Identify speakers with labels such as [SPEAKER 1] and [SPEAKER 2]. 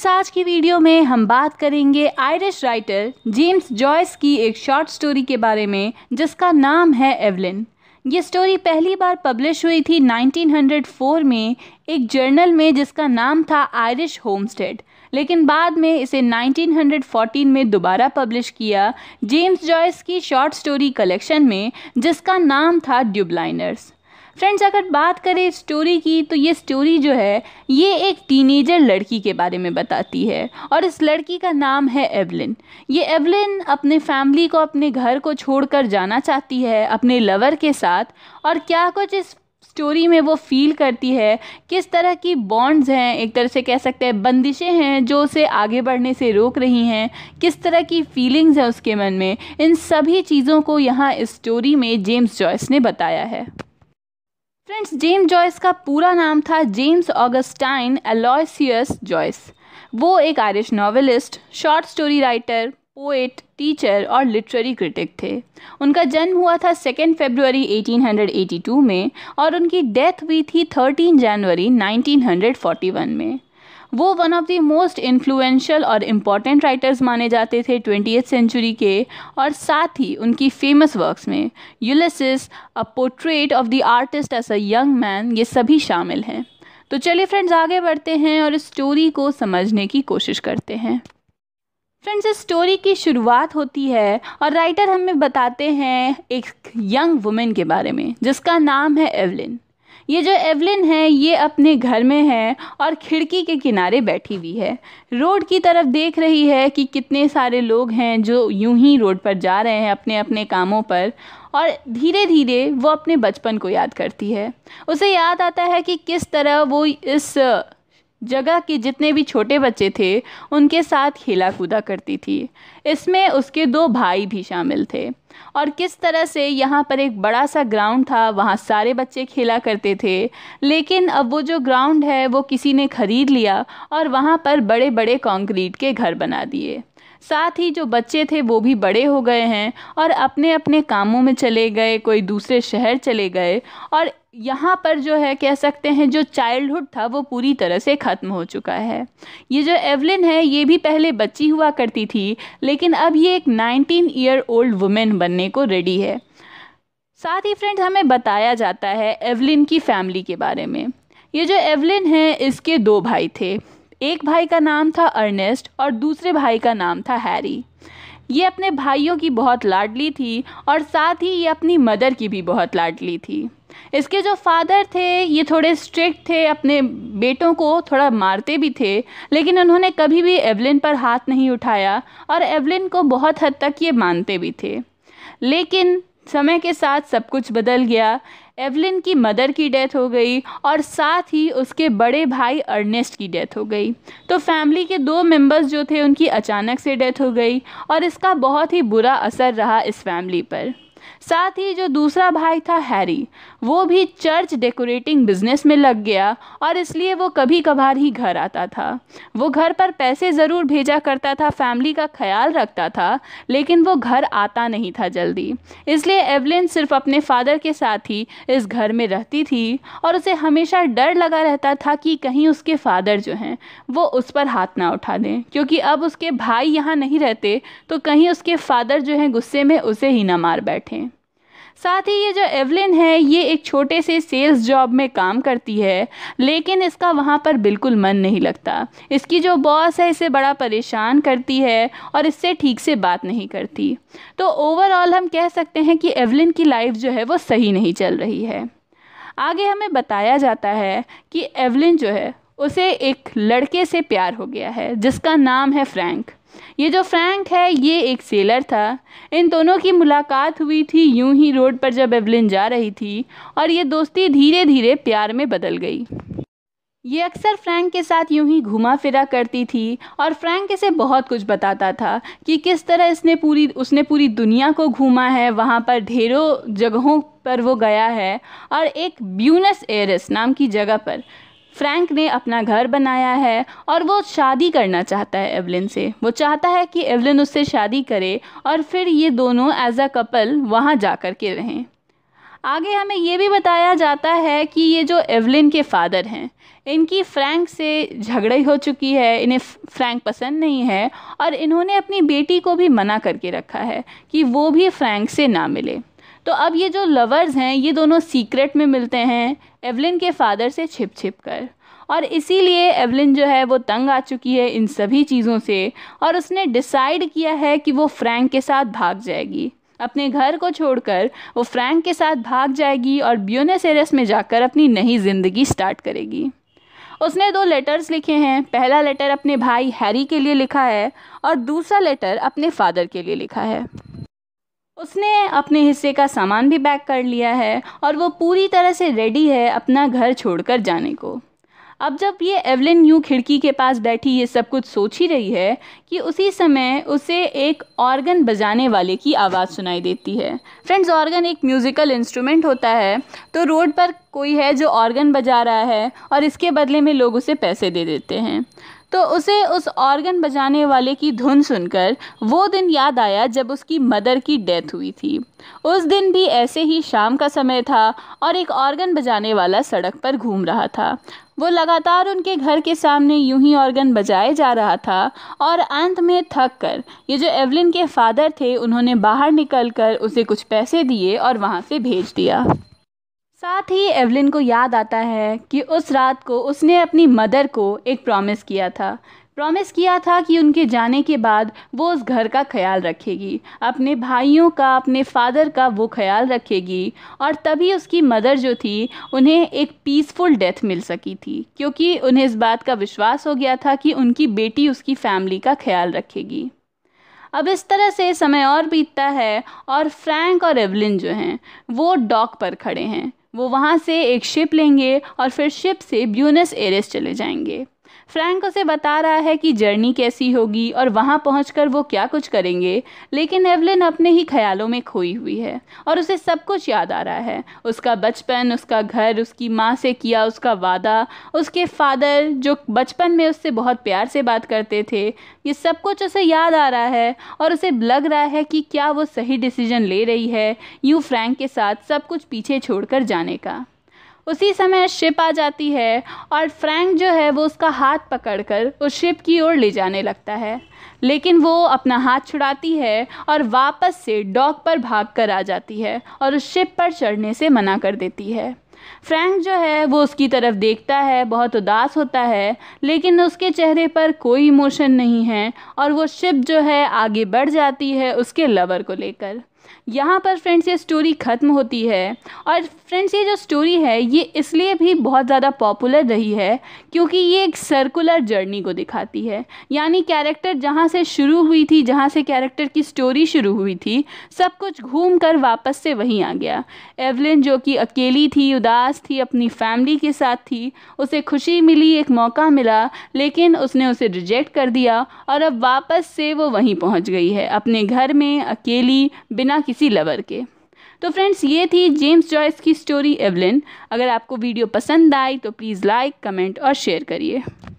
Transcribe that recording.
[SPEAKER 1] friends आज की video में हम बात करेंगे आयरिश राइटर जेम्स जॉयस की एक शॉर्ट स्टोरी के बारे में जिसका नाम है एवलिन ये स्टोरी पहली बार पब्लिश हुई थी 1904 में एक जर्नल में जिसका नाम था आयरिश होमस्टेड लेकिन बाद में इसे 1914 में दोबारा पब्लिश किया जेम्स जॉयस की शॉर्ट स्टोरी कलेक्शन में जिसका नाम था ड्यूबलाइनर्स फ्रेंड्स अगर बात करें स्टोरी की तो ये स्टोरी जो है ये एक टीनेजर लड़की के बारे में बताती है और इस लड़की का नाम है एवलिन ये एवलिन अपने फैमिली को अपने घर को छोड़कर जाना चाहती है अपने लवर के साथ और क्या कुछ इस स्टोरी में वो फील करती है किस तरह की बॉन्ड्स हैं एक तरह से कह सकते हैं बंदिशें हैं जो उसे आगे बढ़ने से रोक रही हैं किस तरह की फीलिंग्स हैं उसके मन में इन सभी चीज़ों को यहाँ इस स्टोरी में जेम्स जॉयस ने बताया है फ्रेंड्स जेम्स जॉयस का पूरा नाम था जेम्स ऑगस्टाइन एलोयसियस जॉयस वो एक Irish novelist short story writer poet teacher और लिटरेरी क्रिटिक थे उनका जन्म हुआ था सेकेंड फरवरी 1882 में और उनकी डेथ हुई थी 13 जनवरी 1941 में वो one of the most influential और इम्पॉर्टेंट राइटर्स माने जाते थे ट्वेंटी सेंचुरी के और साथ ही उनकी फेमस वर्क्स में Ulysses a portrait of the artist as a young man ये सभी शामिल हैं तो चलिए फ्रेंड्स आगे बढ़ते हैं और इस स्टोरी को समझने की कोशिश करते हैं फ्रेंड्स इस स्टोरी की शुरुआत होती है और राइटर हमें बताते हैं एक यंग वुमेन के बारे में जिसका नाम है एवलिन ये जो एवलिन है ये अपने घर में है और खिड़की के किनारे बैठी हुई है रोड की तरफ देख रही है कि कितने सारे लोग हैं जो यूं ही रोड पर जा रहे हैं अपने अपने कामों पर और धीरे धीरे वो अपने बचपन को याद करती है उसे याद आता है कि किस तरह वो इस जगह के जितने भी छोटे बच्चे थे उनके साथ खेला कूदा करती थी इसमें उसके दो भाई भी शामिल थे और किस तरह से यहाँ पर एक बड़ा सा ग्राउंड था वहाँ सारे बच्चे खेला करते थे लेकिन अब वो जो ग्राउंड है वो किसी ने खरीद लिया और वहाँ पर बड़े बड़े कंक्रीट के घर बना दिए साथ ही जो बच्चे थे वो भी बड़े हो गए हैं और अपने अपने कामों में चले गए कोई दूसरे शहर चले गए और यहाँ पर जो है कह सकते हैं जो चाइल्डहुड था वो पूरी तरह से ख़त्म हो चुका है ये जो एवलिन है ये भी पहले बच्ची हुआ करती थी लेकिन अब ये एक 19 ईयर ओल्ड वुमेन बनने को रेडी है साथ ही फ्रेंड हमें बताया जाता है एवलिन की फैमिली के बारे में ये जो एवलिन है इसके दो भाई थे एक भाई का नाम था अर्नेस्ट और दूसरे भाई का नाम था हैरी ये अपने भाइयों की बहुत लाडली थी और साथ ही ये अपनी मदर की भी बहुत लाडली थी इसके जो फादर थे ये थोड़े स्ट्रिक्ट थे अपने बेटों को थोड़ा मारते भी थे लेकिन उन्होंने कभी भी एवलिन पर हाथ नहीं उठाया और एवलिन को बहुत हद तक ये मानते भी थे लेकिन समय के साथ सब कुछ बदल गया एवलिन की मदर की डेथ हो गई और साथ ही उसके बड़े भाई अर्नेस्ट की डेथ हो गई तो फैमिली के दो मेंबर्स जो थे उनकी अचानक से डेथ हो गई और इसका बहुत ही बुरा असर रहा इस फैमिली पर साथ ही जो दूसरा भाई था हैरी वो भी चर्च डेकोरेटिंग बिजनेस में लग गया और इसलिए वो कभी कभार ही घर आता था वो घर पर पैसे ज़रूर भेजा करता था फैमिली का ख्याल रखता था लेकिन वो घर आता नहीं था जल्दी इसलिए एवलिन सिर्फ अपने फादर के साथ ही इस घर में रहती थी और उसे हमेशा डर लगा रहता था कि कहीं उसके फादर जो हैं वो उस पर हाथ ना उठा दें क्योंकि अब उसके भाई यहाँ नहीं रहते तो कहीं उसके फादर जो हैं गुस्से में उसे ही ना मार बैठें साथ ही ये जो एवलिन है ये एक छोटे से सेल्स जॉब में काम करती है लेकिन इसका वहाँ पर बिल्कुल मन नहीं लगता इसकी जो बॉस है इसे बड़ा परेशान करती है और इससे ठीक से बात नहीं करती तो ओवरऑल हम कह सकते हैं कि एवलिन की लाइफ जो है वो सही नहीं चल रही है आगे हमें बताया जाता है कि एवलिन जो है उसे एक लड़के से प्यार हो गया है जिसका नाम है फ्रैंक ये जो फ्रैंक है ये एक सेलर था इन दोनों की मुलाकात हुई थी यूं ही रोड पर जब एवलिन जा रही थी और ये दोस्ती धीरे धीरे प्यार में बदल गई ये अक्सर फ्रैंक के साथ यूं ही घुमा फिरा करती थी और फ्रैंक इसे बहुत कुछ बताता था कि किस तरह इसने पूरी उसने पूरी दुनिया को घूमा है वहाँ पर ढेरों जगहों पर वो गया है और एक ब्यूनस एयरस नाम की जगह पर फ्रैंक ने अपना घर बनाया है और वो शादी करना चाहता है एवलिन से वो चाहता है कि एवलिन उससे शादी करे और फिर ये दोनों एज अ कपल वहाँ जा कर के रहें आगे हमें ये भी बताया जाता है कि ये जो एवलिन के फादर हैं इनकी फ्रैंक से झगड़े हो चुकी है इन्हें फ्रैंक पसंद नहीं है और इन्होंने अपनी बेटी को भी मना करके रखा है कि वो भी फ्रैंक से ना मिले तो अब ये जो लवर्स हैं ये दोनों सीक्रेट में मिलते हैं एवलिन के फादर से छिप छिप कर और इसीलिए एवलिन जो है वो तंग आ चुकी है इन सभी चीज़ों से और उसने डिसाइड किया है कि वो फ्रैंक के साथ भाग जाएगी अपने घर को छोड़कर वो फ्रैंक के साथ भाग जाएगी और ब्यूनस एरेस में जाकर अपनी नई ज़िंदगी स्टार्ट करेगी उसने दो लेटर्स लिखे हैं पहला लेटर अपने भाई हैरी के लिए लिखा है और दूसरा लेटर अपने फादर के लिए लिखा है उसने अपने हिस्से का सामान भी पैक कर लिया है और वो पूरी तरह से रेडी है अपना घर छोड़कर जाने को अब जब ये एवलिन यू खिड़की के पास बैठी ये सब कुछ सोच ही रही है कि उसी समय उसे एक ऑर्गन बजाने वाले की आवाज़ सुनाई देती है फ्रेंड्स ऑर्गन एक म्यूज़िकल इंस्ट्रूमेंट होता है तो रोड पर कोई है जो ऑर्गन बजा रहा है और इसके बदले में लोग उसे पैसे दे देते हैं तो उसे उस ऑर्गन बजाने वाले की धुन सुनकर वो दिन याद आया जब उसकी मदर की डेथ हुई थी उस दिन भी ऐसे ही शाम का समय था और एक ऑर्गन बजाने वाला सड़क पर घूम रहा था वो लगातार उनके घर के सामने यूं ही ऑर्गन बजाए जा रहा था और अंत में थक कर ये जो एवलिन के फादर थे उन्होंने बाहर निकल कर उसे कुछ पैसे दिए और वहाँ से भेज दिया साथ ही एवलिन को याद आता है कि उस रात को उसने अपनी मदर को एक प्रॉमिस किया था प्रॉमिस किया था कि उनके जाने के बाद वो उस घर का ख्याल रखेगी अपने भाइयों का अपने फादर का वो ख्याल रखेगी और तभी उसकी मदर जो थी उन्हें एक पीसफुल डेथ मिल सकी थी क्योंकि उन्हें इस बात का विश्वास हो गया था कि उनकी बेटी उसकी फैमिली का ख्याल रखेगी अब इस तरह से समय और बीतता है और फ्रैंक और एवलिन जो हैं वो डॉक पर खड़े हैं वो वहाँ से एक शिप लेंगे और फिर शिप से ब्यूनस एरेस चले जाएंगे फ्रैंक उसे बता रहा है कि जर्नी कैसी होगी और वहाँ पहुँच वो क्या कुछ करेंगे लेकिन एवलिन अपने ही ख्यालों में खोई हुई है और उसे सब कुछ याद आ रहा है उसका बचपन उसका घर उसकी माँ से किया उसका वादा उसके फादर जो बचपन में उससे बहुत प्यार से बात करते थे ये सब कुछ उसे याद आ रहा है और उसे लग रहा है कि क्या वो सही डिसीजन ले रही है यूँ फ्रैंक के साथ सब कुछ पीछे छोड़कर जाने का उसी समय शिप आ जाती है और फ्रैंक जो है वो उसका हाथ पकड़कर उस शिप की ओर ले जाने लगता है लेकिन वो अपना हाथ छुड़ाती है और वापस से डॉक पर भाग कर आ जाती है और उस शिप पर चढ़ने से मना कर देती है फ्रैंक जो है वो उसकी तरफ देखता है बहुत उदास होता है लेकिन उसके चेहरे पर कोई इमोशन नहीं है और वो शिप जो है आगे बढ़ जाती है उसके लवर को लेकर यहाँ पर फ्रेंड्स ये स्टोरी ख़त्म होती है और फ्रेंड्स ये जो स्टोरी है ये इसलिए भी बहुत ज़्यादा पॉपुलर रही है क्योंकि ये एक सर्कुलर जर्नी को दिखाती है यानी कैरेक्टर जहाँ से शुरू हुई थी जहाँ से कैरेक्टर की स्टोरी शुरू हुई थी सब कुछ घूम कर वापस से वहीं आ गया एवलिन जो कि अकेली थी उदास थी अपनी फैमिली के साथ थी उसे खुशी मिली एक मौका मिला लेकिन उसने उसे रिजेक्ट कर दिया और अब वापस से वो वहीं पहुँच गई है अपने घर में अकेली बिना बिना किसी लवर के तो फ्रेंड्स ये थी जेम्स जॉयस की स्टोरी एवलिन अगर आपको वीडियो पसंद आई तो प्लीज़ लाइक कमेंट और शेयर करिए